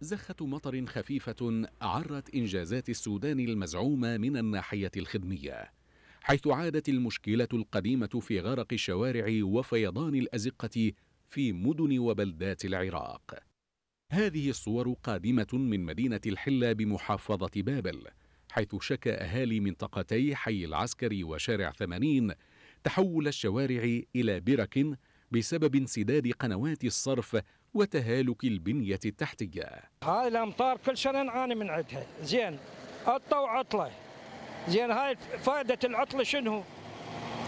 زخة مطر خفيفة عرت إنجازات السودان المزعومة من الناحية الخدمية حيث عادت المشكلة القديمة في غرق الشوارع وفيضان الأزقة في مدن وبلدات العراق هذه الصور قادمة من مدينة الحلة بمحافظة بابل حيث شكى أهالي منطقتي حي العسكري وشارع ثمانين تحول الشوارع إلى برك بسبب انسداد قنوات الصرف وتهالك البنية التحتية هاي الأمطار كل سنة نعاني من عدها زين عطلة وعطلة زين هاي فائدة العطلة شنو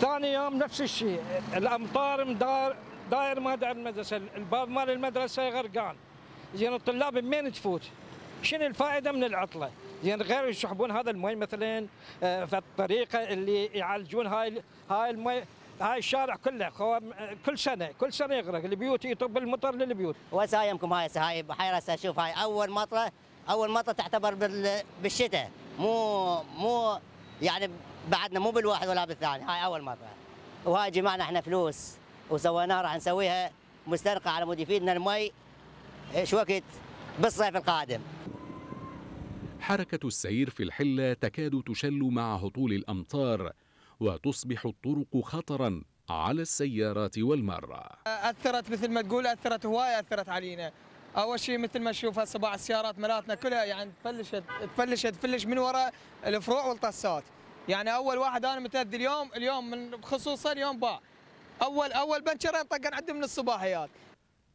ثاني يوم نفس الشيء الأمطار مدار داير ما داير المدرسة الباب مال المدرسة غرقان زين الطلاب منين تفوت شنو الفائدة من العطلة يعني غير يشحبون هذا المي مثلا آه، في الطريقه اللي يعالجون هاي هاي المي هاي الشارع كله كل سنه كل سنه يغرق البيوت يطب المطر للبيوت وسايمكم هاي هاي بحيره اشوف هاي اول مطره اول مطره تعتبر بالشتاء مو مو يعني بعدنا مو بالواحد ولا بالثاني هاي اول مطره وهاي جمعنا احنا فلوس وسويناها راح نسويها مسترقه على مود يفيدنا المي شو وقت بالصيف القادم حركة السير في الحلة تكاد تشل مع هطول الأمطار وتصبح الطرق خطرا على السيارات والمرة أثرت مثل ما تقول أثرت هواية أثرت علينا اول شيء مثل ما تشوف هسه السيارات ملاتنا كلها يعني تفلشت تفلشت تفلش من وراء الفروع والطاسات يعني اول واحد انا متاذي اليوم اليوم من خصوصا يوم باع اول اول بنشرين طقن عندي من الصباحيات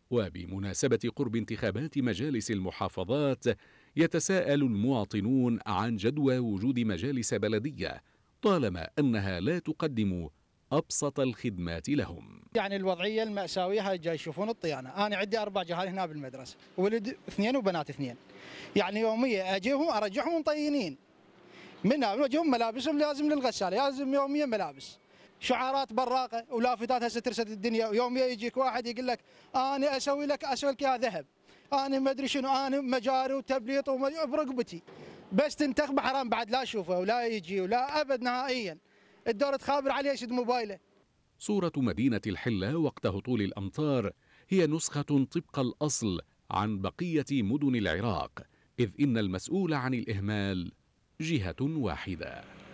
وبمناسبة قرب انتخابات مجالس المحافظات يتساءل المواطنون عن جدوى وجود مجالس بلديه طالما انها لا تقدم ابسط الخدمات لهم. يعني الوضعيه الماساويه هاي جاي يشوفون الطيانه، انا عندي اربع جهال هنا بالمدرسه، ولد اثنين وبنات اثنين. يعني يوميه اجيهم ارجعهم طينين. من اجيهم ملابسهم لازم للغساله، لازم يوميا ملابس. شعارات براقه ولافتات هسه ترسد الدنيا، يوميه يجيك واحد يقول لك انا اسوي لك اسوي لك ذهب. انا ما ادري شنو انا مجاري وتبليط برقبتي بس تنتخب حرام بعد لا اشوفه ولا يجي ولا ابد نهائيا الدور تخابر عليه يشد موبايله صورة مدينة الحلة وقت هطول الأمطار هي نسخة طبق الأصل عن بقية مدن العراق إذ إن المسؤول عن الإهمال جهة واحدة